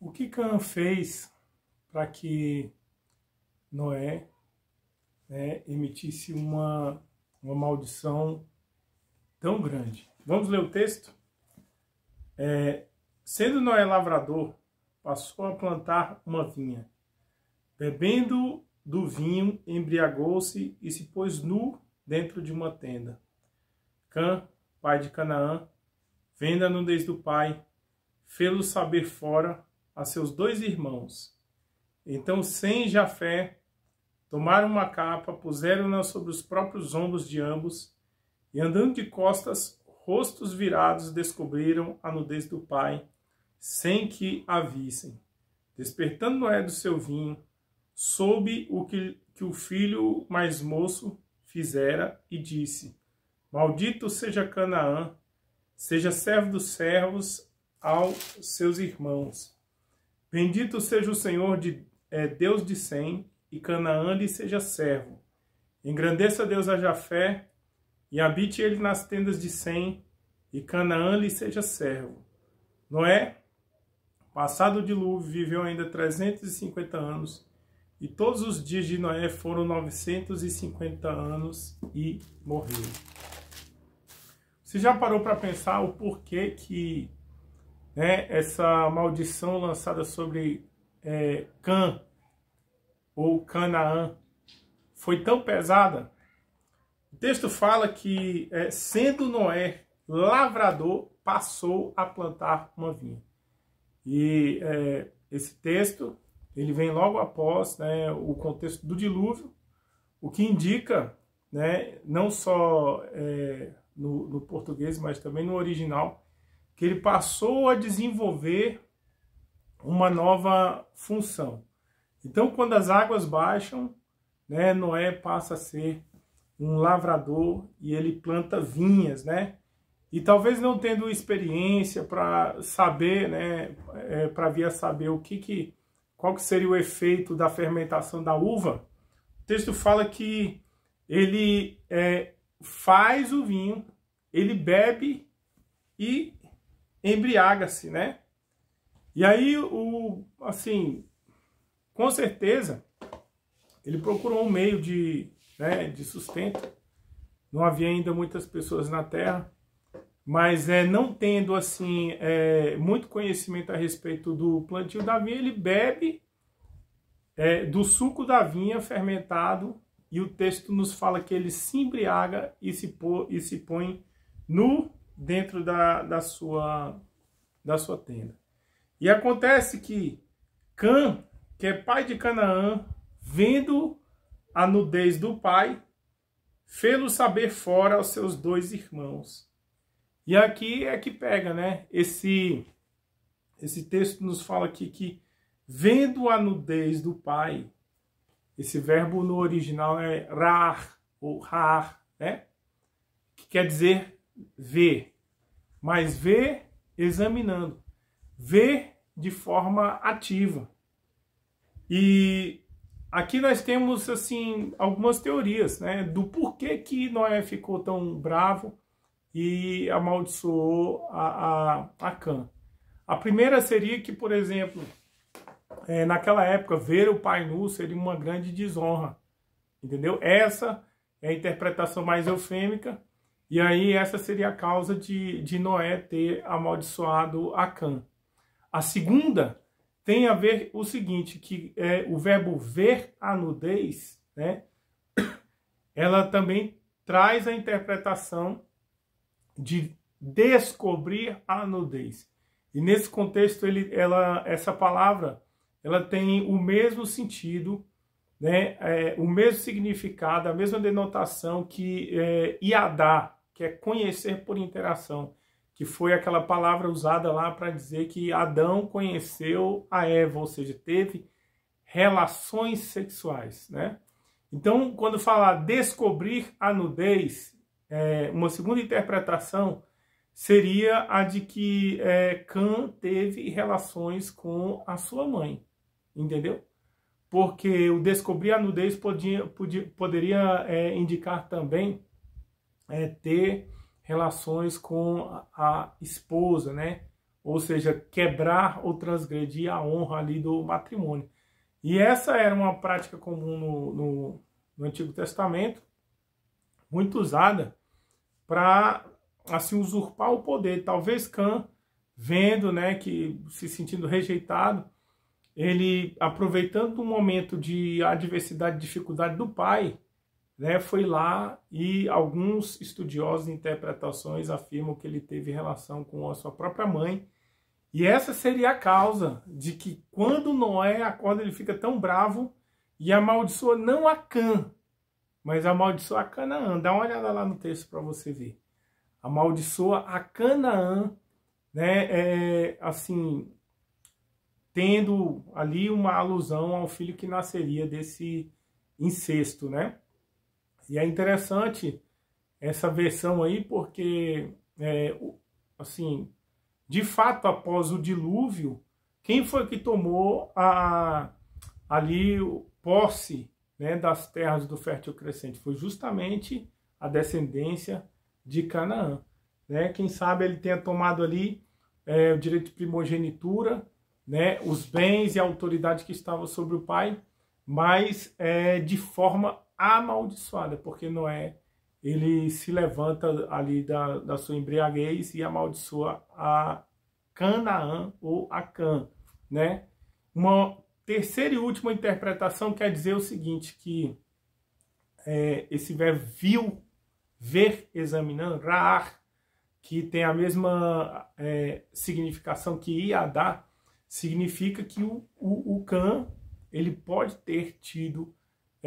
O que Cã fez para que Noé né, emitisse uma, uma maldição tão grande? Vamos ler o texto? É, sendo Noé lavrador, passou a plantar uma vinha. Bebendo do vinho, embriagou-se e se pôs nu dentro de uma tenda. Cã, pai de Canaã, vendo a nudez do pai, fê-lo saber fora a seus dois irmãos. Então Sem Jafé tomaram uma capa, puseram-na sobre os próprios ombros de ambos, e andando de costas, rostos virados, descobriram a nudez do pai, sem que a vissem. Despertando Noé do seu vinho, soube o que, que o filho mais moço fizera e disse: Maldito seja Canaã, seja servo dos servos aos seus irmãos. Bendito seja o Senhor, de, é, Deus de Sem, e Canaã lhe seja servo. Engrandeça Deus a Jafé, e habite ele nas tendas de Sem, e Canaã lhe seja servo. Noé, passado o dilúvio, viveu ainda 350 anos, e todos os dias de Noé foram 950 anos e morreu. Você já parou para pensar o porquê que né, essa maldição lançada sobre é, Cã ou Canaã foi tão pesada. O texto fala que, é, sendo Noé lavrador, passou a plantar uma vinha. E é, esse texto ele vem logo após né, o contexto do dilúvio, o que indica, né, não só é, no, no, português, mas também no original, que ele passou a desenvolver uma nova função. Então, quando as águas baixam, né, Noé passa a ser um lavrador e ele planta vinhas, né? E talvez não tendo experiência para saber, né, é, para vir a saber o que que qual que seria o efeito da fermentação da uva, o texto fala que ele é, faz o vinho, ele bebe e embriaga-se, né? E aí, o, assim, com certeza, ele procurou um meio de, né, de sustento. Não havia ainda muitas pessoas na Terra, mas é, não tendo, assim, é, muito conhecimento a respeito do plantio da vinha, ele bebe é, do suco da vinha fermentado e o texto nos fala que ele se embriaga e se, pô, e se põe nu dentro da, da, sua, da sua tenda. E acontece que Cã, que é pai de Canaã, vendo a nudez do pai, fê-lo saber fora aos seus dois irmãos. E aqui é que pega, né? Esse, esse texto nos fala aqui que, vendo a nudez do pai, esse verbo no original é rar, ou rar, né? Que quer dizer ver, mas ver examinando, ver de forma ativa. E aqui nós temos assim algumas teorias, né, do porquê que Noé ficou tão bravo e amaldiçoou a, a, a Cã. A primeira seria que, por exemplo, é, naquela época ver o Pai nu seria uma grande desonra, entendeu? Essa é a interpretação mais eufêmica e aí essa seria a causa de, de Noé ter amaldiçoado Acã. A segunda tem a ver o seguinte, que é o verbo ver a nudez, né? Ela também traz a interpretação de descobrir a nudez. E nesse contexto, ele, ela, essa palavra, ela tem o mesmo sentido, né? É, o mesmo significado, a mesma denotação que é, Iadá, que é conhecer por interação, que foi aquela palavra usada lá para dizer que Adão conheceu a Eva, ou seja, teve relações sexuais, né? Então, quando falar descobrir a nudez, é, uma segunda interpretação seria a de que é, Cã teve relações com a sua mãe, entendeu? Porque o descobrir a nudez podia, podia, poderia é, indicar também é, ter relações com a esposa, né? Ou seja, quebrar ou transgredir a honra ali do matrimônio. E essa era uma prática comum no, no, no Antigo Testamento, muito usada para assim usurpar o poder. Talvez Cã, vendo, né, que se sentindo rejeitado, ele aproveitando o momento de adversidade, dificuldade do pai, né, foi lá e alguns estudiosos e interpretações afirmam que ele teve relação com a sua própria mãe. E essa seria a causa de que quando Noé acorda, ele fica tão bravo e amaldiçoa não a Cã, mas amaldiçoa a Canaã. Dá uma olhada lá no texto para você ver. Amaldiçoa a Canaã, né, é, assim, tendo ali uma alusão ao filho que nasceria desse incesto, né? E é interessante essa versão aí, porque, é, assim, de fato, após o dilúvio, quem foi que tomou a, ali posse né, das terras do fértil crescente? Foi justamente a descendência de Canaã. Né? Quem sabe ele tenha tomado ali é, o direito de primogenitura, né, os bens e a autoridade que estavam sobre o pai, mas é, de forma amaldiçoada, porque Noé ele se levanta ali da, da sua embriaguez e amaldiçoa a Canaã ou a Can, né? Uma terceira e última interpretação quer dizer o seguinte, que é, esse verbo viu, ver, examinando, rar, que tem a mesma é, significação que Iadá, significa que o, o, o Can ele pode ter tido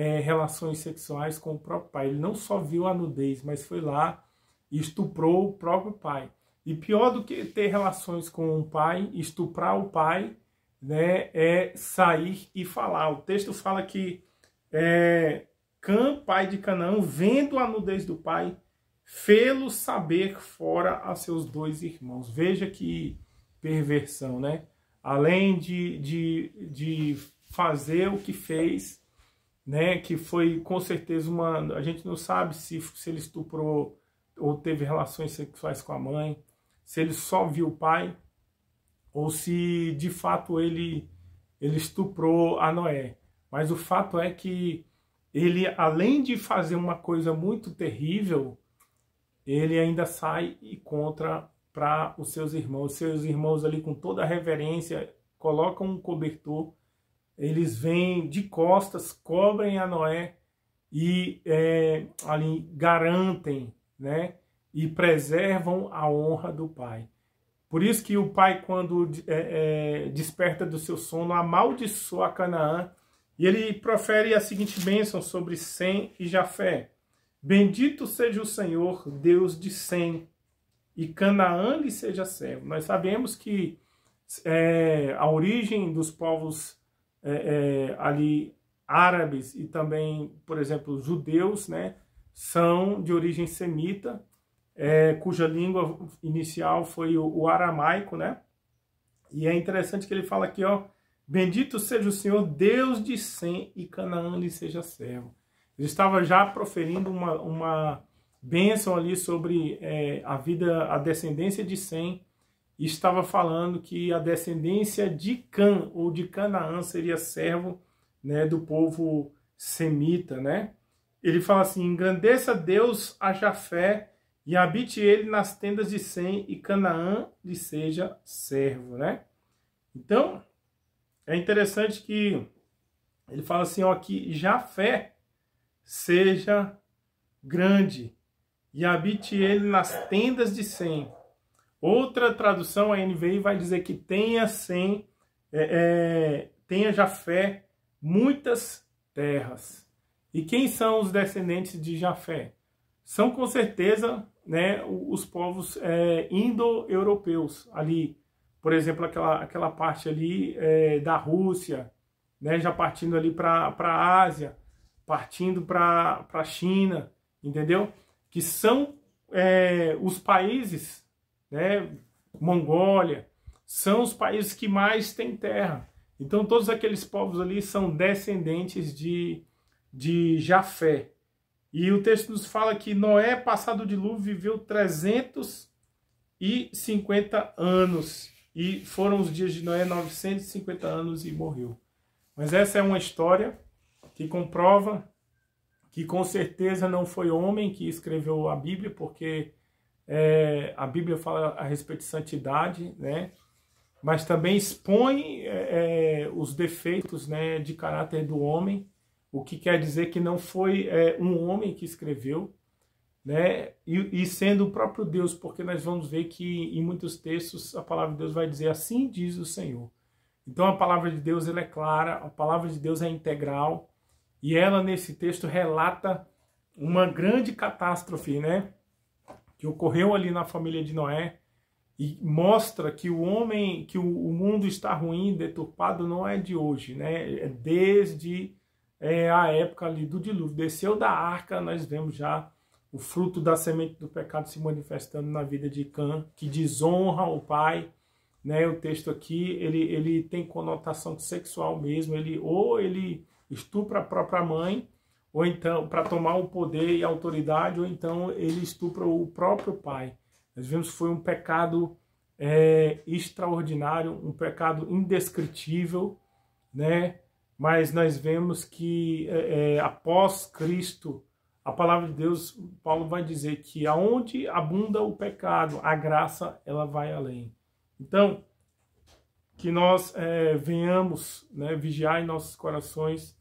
é, relações sexuais com o próprio pai. Ele não só viu a nudez, mas foi lá e estuprou o próprio pai. E pior do que ter relações com o pai, estuprar o pai, né, é sair e falar. O texto fala que é, Cã, pai de Canaã, vendo a nudez do pai, fê-lo saber fora a seus dois irmãos. Veja que perversão, né? Além de, de, de fazer o que fez, né? Que foi com certeza uma. A gente não sabe se, se ele estuprou ou teve relações sexuais com a mãe, se ele só viu o pai, ou se de fato ele, ele estuprou a Noé. Mas o fato é que ele, além de fazer uma coisa muito terrível, ele ainda sai e contra para os seus irmãos. Seus irmãos ali com toda a reverência colocam um cobertor eles vêm de costas, cobrem a Noé e é, ali garantem, né? E preservam a honra do pai. Por isso que o pai, quando é, é, desperta do seu sono, amaldiçoa Canaã e ele profere a seguinte bênção sobre Sem e Jafé. Bendito seja o Senhor, Deus de Sem, e Canaã lhe seja servo. Nós sabemos que é, a origem dos povos é, é, ali árabes e também, por exemplo, judeus, né, são de origem semita, é, cuja língua inicial foi o, o, aramaico, né? E é interessante que ele fala aqui, ó, bendito seja o Senhor Deus de Sem e Canaã lhe seja servo. Ele estava já proferindo uma, uma bênção ali sobre é, a vida, a descendência de Sem, estava falando que a descendência de Cã ou de Canaã seria servo né, do povo semita, né? Ele fala assim: engrandeça Deus a Jafé e habite ele nas tendas de Sem e Canaã lhe seja servo, né? Então é interessante que ele fala assim: ó, que Jafé seja grande e habite ele nas tendas de Sem Outra tradução, a NVI, vai dizer que tenha sem, é, é, tenha Jafé muitas terras. E quem são os descendentes de Jafé? São com certeza né, os povos é, indo-europeus ali, por exemplo, aquela, aquela parte ali é, da Rússia, né, já partindo ali para a Ásia, partindo para a China, entendeu? Que são é, os países né, Mongólia, são os países que mais têm terra. Então todos aqueles povos ali são descendentes de, de Jafé. E o texto nos fala que Noé, passado o dilúvio, viveu 350 anos. E foram os dias de Noé 950 anos e morreu. Mas essa é uma história que comprova que com certeza não foi homem que escreveu a Bíblia, porque é, a Bíblia fala a respeito de santidade, né? mas também expõe é, é, os defeitos né, de caráter do homem, o que quer dizer que não foi é, um homem que escreveu, né? E, e, sendo o próprio Deus, porque nós vamos ver que em muitos textos a palavra de Deus vai dizer assim diz o Senhor. Então a palavra de Deus ela é clara, a palavra de Deus é integral e ela nesse texto relata uma grande catástrofe, né? que ocorreu ali na família de Noé e mostra que o homem, que o, mundo está ruim, deturpado, não é de hoje, né? É desde é, a época ali do dilúvio. Desceu da arca, nós vemos já o fruto da semente do pecado se manifestando na vida de Cã, que desonra o pai, né? O texto aqui, ele, ele tem conotação sexual mesmo, ele ou ele estupra a própria mãe, ou então para tomar o poder e a autoridade, ou então ele estupra o próprio pai. Nós vimos que foi um pecado é, extraordinário, um pecado indescritível, né? Mas nós vemos que é, é, após Cristo, a palavra de Deus, Paulo vai dizer que aonde abunda o pecado, a graça ela vai além. Então, que nós é, venhamos né, vigiar em nossos corações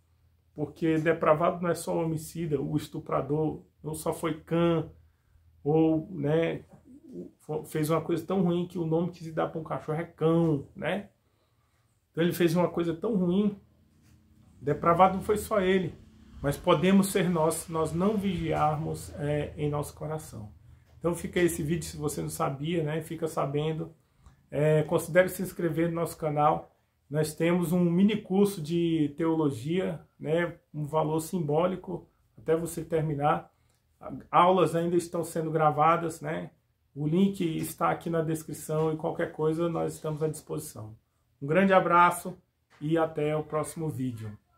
porque depravado não é só homicida, o estuprador não só foi cã, ou né, fez uma coisa tão ruim que o nome que se dá para um cachorro é cão, né? Então ele fez uma coisa tão ruim. Depravado não foi só ele, mas podemos ser nós se nós não vigiarmos é, em nosso coração. Então fica esse vídeo, se você não sabia, né? Fica sabendo. É, considere se inscrever no nosso canal nós temos um mini curso de teologia, né, um valor simbólico até você terminar. Aulas ainda estão sendo gravadas, né? O link está aqui na descrição e qualquer coisa nós estamos à disposição. Um grande abraço e até o próximo vídeo.